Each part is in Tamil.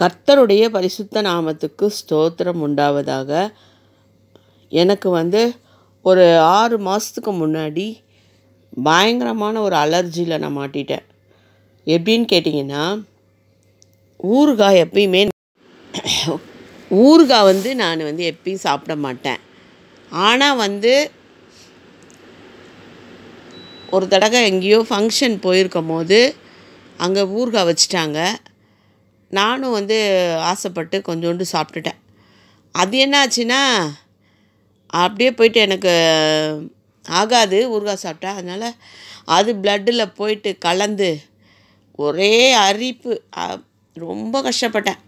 கர்த்தருடைய பரிசுத்த நாமத்துக்கு ஸ்தோத்திரம் உண்டாவதாக எனக்கு வந்து ஒரு ஆறு மாதத்துக்கு முன்னாடி பயங்கரமான ஒரு அலர்ஜியில் நான் மாட்டிட்டேன் எப்படின்னு கேட்டிங்கன்னா ஊறுகாய் எப்பயுமே ஊறுகாய் வந்து நான் வந்து எப்பயும் சாப்பிட மாட்டேன் ஆனால் வந்து ஒரு தடவை எங்கேயோ ஃபங்க்ஷன் போயிருக்கும் போது அங்கே ஊறுகாய் வச்சுட்டாங்க நானும் வந்து ஆசைப்பட்டு கொஞ்சோண்டு சாப்பிட்டுட்டேன் அது என்ன ஆச்சுன்னா அப்படியே போயிட்டு எனக்கு ஆகாது ஊறுகாய் சாப்பிட்டா அதனால் அது பிளட்டில் போயிட்டு கலந்து ஒரே அரிப்பு ரொம்ப கஷ்டப்பட்டேன்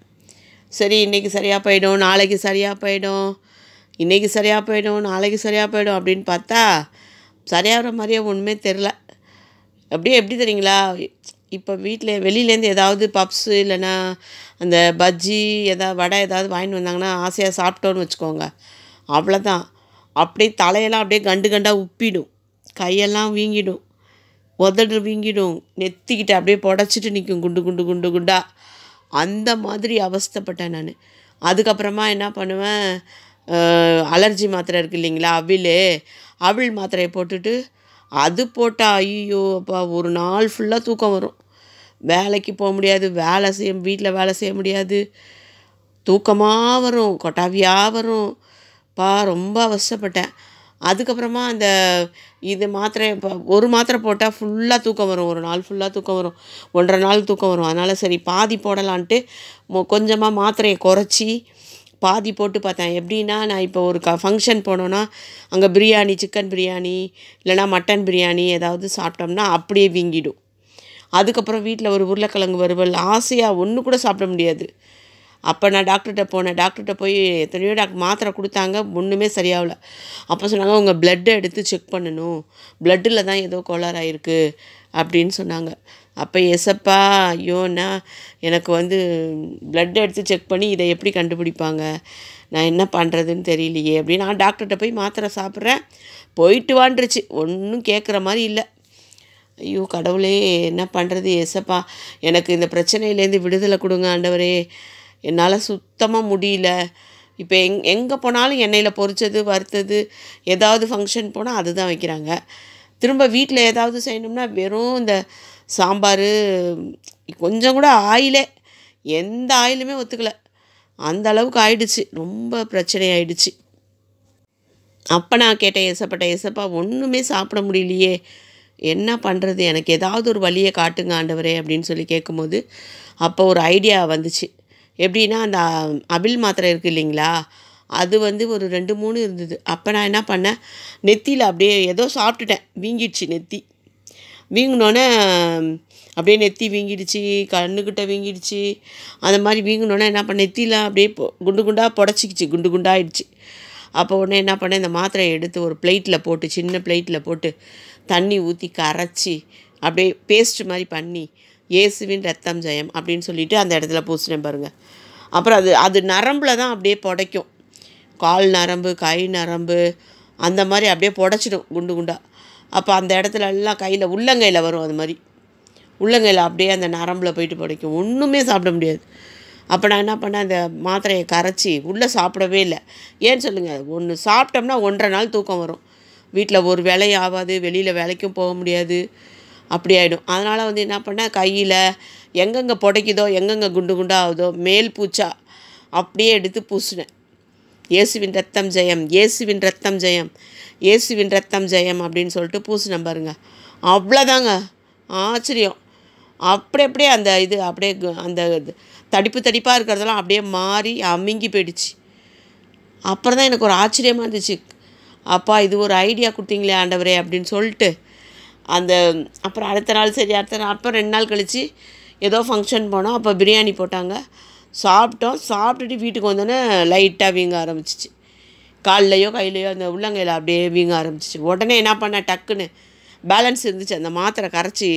சரி இன்றைக்கி சரியாக போயிடும் நாளைக்கு சரியாக போயிடும் இன்றைக்கி சரியாக போயிடும் நாளைக்கு சரியாக போயிடும் அப்படின்னு பார்த்தா சரியாகிற மாதிரியே ஒன்றுமே தெரில அப்படியே எப்படி தெரியுங்களா இப்போ வீட்டில் வெளியிலேருந்து ஏதாவது பப்ஸு இல்லைன்னா அந்த பஜ்ஜி எதாவது வடை ஏதாவது வாங்கிட்டு வந்தாங்கன்னா ஆசையாக சாப்பிட்டோன்னு வச்சுக்கோங்க அவ்வளோதான் அப்படியே தலையெல்லாம் அப்படியே கண்டு கண்டாக உப்பிடும் கையெல்லாம் வீங்கிடும் உதடு வீங்கிடும் நெத்திக்கிட்டு அப்படியே புடச்சிட்டு நிற்கும் குண்டு குண்டு குண்டு குண்டாக அந்த மாதிரி அவஸ்தப்பட்டேன் நான் அதுக்கப்புறமா என்ன பண்ணுவேன் அலர்ஜி மாத்திரை இருக்குது இல்லைங்களா அவிலே அவிழ் மாத்திரையை போட்டுட்டு அது போட்டால் ஐயோ அப்பா ஒரு நாள் ஃபுல்லாக தூக்கம் வரும் வேலைக்கு போக முடியாது வேலை செய்ய வீட்டில் வேலை செய்ய முடியாது தூக்கமாக வரும் கொட்டாவியாக வரும் பா ரொம்ப அவசப்பட்டேன் அதுக்கப்புறமா அந்த இது மாத்திரை இப்போ ஒரு மாத்திரை போட்டால் ஃபுல்லாக தூக்கம் வரும் ஒரு நாள் ஃபுல்லாக தூக்கம் வரும் ஒன்றரை நாள் தூக்கம் வரும் அதனால் சரி பாதி போடலான்ட்டு மொ கொஞ்சமாக மாத்திரையை குறைச்சி பாதி போட்டு பார்த்தேன் எப்படின்னா நான் இப்போ ஒரு க ஃபங்க்ஷன் போனோன்னா அங்கே பிரியாணி சிக்கன் பிரியாணி இல்லைனா மட்டன் பிரியாணி ஏதாவது சாப்பிட்டோம்னா அப்படியே வீங்கிடும் அதுக்கப்புறம் வீட்டில் ஒரு உருளைக்கிழங்கு வறுவல் ஆசையாக ஒன்று கூட சாப்பிட முடியாது அப்போ நான் டாக்டர்கிட்ட போனேன் டாக்டர்கிட்ட போய் எத்தனையோ டாக்டர் மாத்திரை கொடுத்தாங்க ஒன்றுமே சரியாகல அப்போ சொன்னாங்க உங்கள் பிளட்டை எடுத்து செக் பண்ணணும் பிளட்டில் தான் ஏதோ கோளாறாயிருக்கு அப்படின்னு சொன்னாங்க அப்போ எசப்பா ஐயோண்ணா எனக்கு வந்து பிளட்டை எடுத்து செக் பண்ணி இதை எப்படி கண்டுபிடிப்பாங்க நான் என்ன பண்ணுறதுன்னு தெரியலையே அப்படின்னு நான் டாக்டர்கிட்ட போய் மாத்திரை சாப்பிட்றேன் போயிட்டு வாண்டுருச்சு ஒன்றும் கேட்குற மாதிரி இல்லை ஐயோ கடவுளே என்ன பண்ணுறது எசப்பா எனக்கு இந்த பிரச்சனையிலேருந்து விடுதலை கொடுங்க ஆண்டவரே என்னால் சுத்தமாக முடியல இப்போ எங் எங்கே போனாலும் எண்ணெயில் பொறிச்சது வறுத்தது ஏதாவது ஃபங்க்ஷன் போனால் அது தான் வைக்கிறாங்க திரும்ப வீட்டில் ஏதாவது செய்யணும்னா வெறும் இந்த சாம்பார் கொஞ்சம் கூட ஆயிலே எந்த ஆயிலுமே ஒத்துக்கலை அந்த அளவுக்கு ஆயிடுச்சு ரொம்ப பிரச்சனை ஆயிடுச்சு அப்போ நான் கேட்டேன் ஏசப்பட்ட ஏசப்பா ஒன்றுமே சாப்பிட முடியலையே என்ன பண்ணுறது எனக்கு ஏதாவது ஒரு வழியை காட்டுங்க ஆண்டவரே அப்படின்னு சொல்லி கேட்கும்போது அப்போ ஒரு ஐடியா வந்துச்சு எப்படின்னா அந்த அபில் மாத்திரை இருக்குது இல்லைங்களா அது வந்து ஒரு ரெண்டு மூணு இருந்தது அப்போ நான் என்ன பண்ணேன் நெத்தியில் அப்படியே ஏதோ சாப்பிட்டுட்டேன் வீங்கிடுச்சு நெத்தி வீங்கினோன்னே அப்படியே நெத்தி வீங்கிடுச்சு கண்ணுக்கிட்ட வீங்கிடுச்சு அந்த மாதிரி வீங்கினோன்னே என்ன பண்ண நெத்தியில் அப்படியே குண்டு குண்டாக புடச்சிக்கிச்சு குண்டு குண்டாகிடுச்சு அப்போ உடனே என்ன பண்ணேன் இந்த மாத்திரையை எடுத்து ஒரு பிளேட்டில் போட்டு சின்ன பிளேட்டில் போட்டு தண்ணி ஊற்றி கரைச்சி அப்படியே பேஸ்ட் மாதிரி பண்ணி இயேசுவின் ரத்தம் ஜெயம் அப்படின்னு சொல்லிவிட்டு அந்த இடத்துல பூசினேன் பாருங்கள் அப்புறம் அது அது நரம்பில் தான் அப்படியே புடைக்கும் கால் நரம்பு கை நரம்பு அந்த மாதிரி அப்படியே புடைச்சிடும் குண்டு குண்டாக அப்போ அந்த இடத்துல எல்லாம் கையில் உள்ளங்கையில் வரும் அது மாதிரி உள்ளங்கையில் அப்படியே அந்த நரம்பில் போயிட்டு புடைக்கும் ஒன்றுமே சாப்பிட முடியாது அப்போ நான் என்ன பண்ணேன் அந்த மாத்திரையை கரைச்சி உள்ளே சாப்பிடவே இல்லை ஏன்னு சொல்லுங்கள் ஒன்று சாப்பிட்டோம்னா ஒன்றரை நாள் தூக்கம் வரும் வீட்டில் ஒரு வேலையும் ஆகாது வெளியில் வேலைக்கும் போக முடியாது அப்படி ஆகிடும் அதனால் வந்து என்ன பண்ணேன் கையில் எங்கெங்கே புடைக்குதோ எங்கெங்கே குண்டு குண்டாக ஆகுதோ மேல் பூச்சா அப்படியே எடுத்து பூசினேன் இயேசுவின் ரத்தம் ஜெயம் இயேசுவின் ரத்தம் ஜெயம் இயேசுவின் ரத்தம் ஜெயம் அப்படின்னு சொல்லிட்டு பூசினேன் பாருங்கள் அவ்வளோதாங்க ஆச்சரியம் அப்படி அப்படியே அந்த இது அப்படியே அந்த தடிப்பு தடிப்பாக இருக்கிறதெல்லாம் அப்படியே மாறி அமுங்கி போயிடுச்சு அப்புறம் தான் எனக்கு ஒரு ஆச்சரியமாக இருந்துச்சு அப்பா இது ஒரு ஐடியா கொடுத்தீங்களே ஆண்டவரே அப்படின்னு சொல்லிட்டு அந்த அப்புறம் அடுத்த நாள் சரி அடுத்த நாள் அப்புறம் ரெண்டு நாள் கழித்து ஏதோ ஃபங்க்ஷன் போனோம் அப்போ பிரியாணி போட்டாங்க சாப்பிட்டோம் சாப்பிட்டுட்டு வீட்டுக்கு வந்தோன்னே லைட்டாக வீங்க ஆரம்பிச்சிச்சு காலையோ கையிலையோ அந்த உள்ளங்கையில் அப்படியே வீங்க ஆரம்பிச்சிச்சு உடனே என்ன பண்ண டக்குன்னு பேலன்ஸ் இருந்துச்சு அந்த மாத்திரை கரைச்சி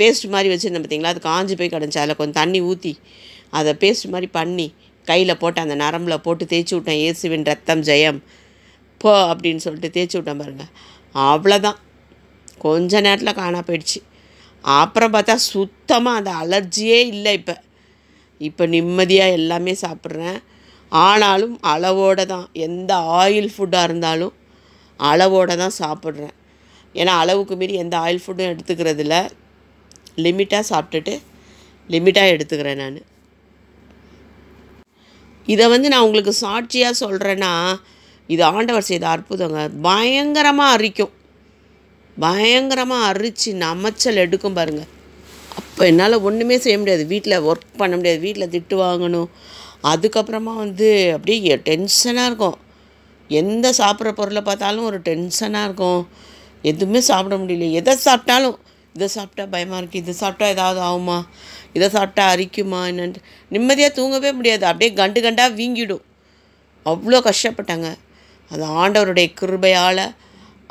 பேஸ்ட் மாதிரி வச்சுருந்தேன் பார்த்தீங்களா அது காஞ்சி போய் கிடச்சி அதில் கொஞ்சம் தண்ணி ஊற்றி அதை பேஸ்ட் மாதிரி பண்ணி கையில் போட்டு அந்த நரம்பில் போட்டு தேய்ச்சி விட்டேன் இயேசுவின் ரத்தம் ஜெயம் போ அப்படின்னு சொல்லிட்டு தேய்ச்சி விட்டேன் பாருங்க அவ்வளோதான் கொஞ்ச நேரத்தில் காணா போயிடுச்சு அப்புறம் பார்த்தா சுத்தமாக அந்த அலர்ஜியே இல்லை இப்போ இப்போ நிம்மதியாக எல்லாமே சாப்பிட்றேன் ஆனாலும் அளவோடு தான் எந்த ஆயில் ஃபுட்டாக இருந்தாலும் அளவோடு தான் சாப்பிட்றேன் ஏன்னா அளவுக்கு மீறி எந்த ஆயில் ஃபுட்டும் எடுத்துக்கிறதில்ல லிமிட்டாக சாப்பிட்டுட்டு லிமிட்டாக எடுத்துக்கிறேன் நான் இதை வந்து நான் உங்களுக்கு சாட்சியாக சொல்கிறேன்னா இது ஆண்டவர் செய்த அற்புதங்க பயங்கரமாக அரிக்கும் பயங்கரமாக அரித்து நமச்சல் எடுக்கும் பாருங்கள் அப்போ என்னால் ஒன்றுமே செய்ய முடியாது வீட்டில் ஒர்க் பண்ண முடியாது வீட்டில் திட்டு வாங்கணும் அதுக்கப்புறமா வந்து அப்படியே டென்ஷனாக இருக்கும் எந்த சாப்பிட்ற பொருளை பார்த்தாலும் ஒரு டென்ஷனாக இருக்கும் எதுவுமே சாப்பிட முடியல எதை சாப்பிட்டாலும் இதை சாப்பிட்டா பயமாக இருக்குது இதை சாப்பிட்டா ஏதாவது ஆகுமா இதை சாப்பிட்டா அரிக்குமா என்னன்ட்டு நிம்மதியாக தூங்கவே முடியாது அப்படியே கண்டு கண்டாக வீங்கிடும் அவ்வளோ கஷ்டப்பட்டாங்க அந்த ஆண்டவருடைய கிருபையால்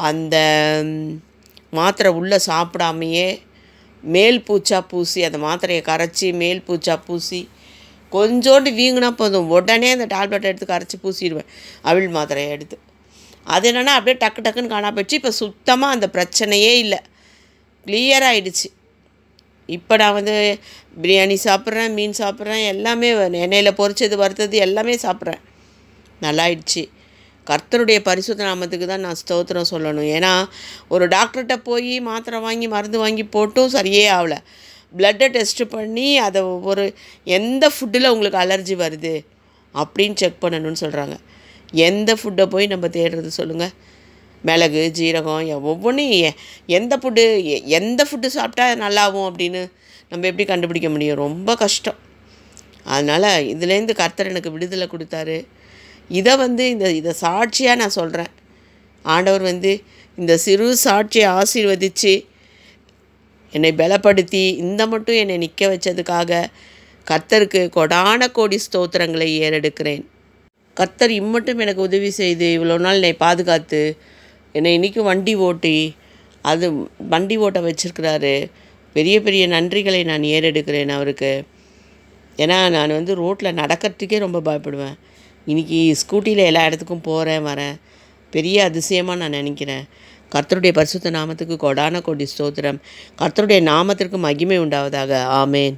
அந்த மாத்திரை உள்ளே சாப்பிடாமையே மேல் பூச்சா பூசி அந்த மாத்திரையை கரைச்சி மேல் பூச்சா பூசி கொஞ்சோண்டு வீங்கினா போதும் உடனே அந்த டேப்லெட் எடுத்து கரைச்சி பூசிடுவேன் அவிழ் மாத்திரையை எடுத்து அது என்னென்னா அப்படியே டக்கு டக்குன்னு காணா போயிடுச்சு இப்போ சுத்தமாக அந்த பிரச்சனையே இல்லை கிளியராகிடுச்சு ஆகிடுச்சு இப்போ நான் வந்து பிரியாணி சாப்பிட்றேன் மீன் சாப்பிட்றேன் எல்லாமே எண்ணெயில் பொறிச்சது வறுத்தது எல்லாமே சாப்பிட்றேன் நல்லாயிடுச்சு கர்த்தருடைய பரிசுத்த நாமத்துக்கு தான் நான் ஸ்தோத்திரம் சொல்லணும் ஏன்னா ஒரு டாக்டர்கிட்ட போய் மாத்திரை வாங்கி மருந்து வாங்கி போட்டும் சரியே ஆகலை ப்ளட்டை டெஸ்ட்டு பண்ணி அதை ஒரு எந்த ஃபுட்டில் உங்களுக்கு அலர்ஜி வருது அப்படின்னு செக் பண்ணணும்னு சொல்கிறாங்க எந்த ஃபுட்டை போய் நம்ம தேடுறது சொல்லுங்கள் மிளகு ஜீரகம் ஒவ்வொன்றும் எந்த ஃபுட்டு எந்த ஃபுட்டு சாப்பிட்டா நல்லாகும் அப்படின்னு நம்ம எப்படி கண்டுபிடிக்க முடியும் ரொம்ப கஷ்டம் அதனால் இதுலேருந்து கர்த்தர் எனக்கு விடுதலை கொடுத்தாரு இதை வந்து இந்த இதை சாட்சியாக நான் சொல்கிறேன் ஆண்டவர் வந்து இந்த சிறு சாட்சியை ஆசீர்வதித்து என்னை பலப்படுத்தி இந்த மட்டும் என்னை நிற்க வச்சதுக்காக கத்தருக்கு கொடான கோடி ஸ்தோத்திரங்களை ஏறெடுக்கிறேன் கத்தர் இம்மட்டும் எனக்கு உதவி செய்து இவ்வளோ நாள் என்னை பாதுகாத்து என்னை இன்றைக்கும் வண்டி ஓட்டி அது வண்டி ஓட்ட வச்சிருக்கிறாரு பெரிய பெரிய நன்றிகளை நான் ஏறெடுக்கிறேன் அவருக்கு ஏன்னா நான் வந்து ரோட்டில் நடக்கிறதுக்கே ரொம்ப பயப்படுவேன் இன்றைக்கி ஸ்கூட்டியில் எல்லா இடத்துக்கும் போகிறேன் வரேன் பெரிய அதிசயமாக நான் நினைக்கிறேன் கர்த்தருடைய பரிசுத்த நாமத்துக்கு கொடான கொடி ஸ்தோத்திரம் கர்த்தருடைய நாமத்திற்கு மகிமை உண்டாவதாக ஆமேன்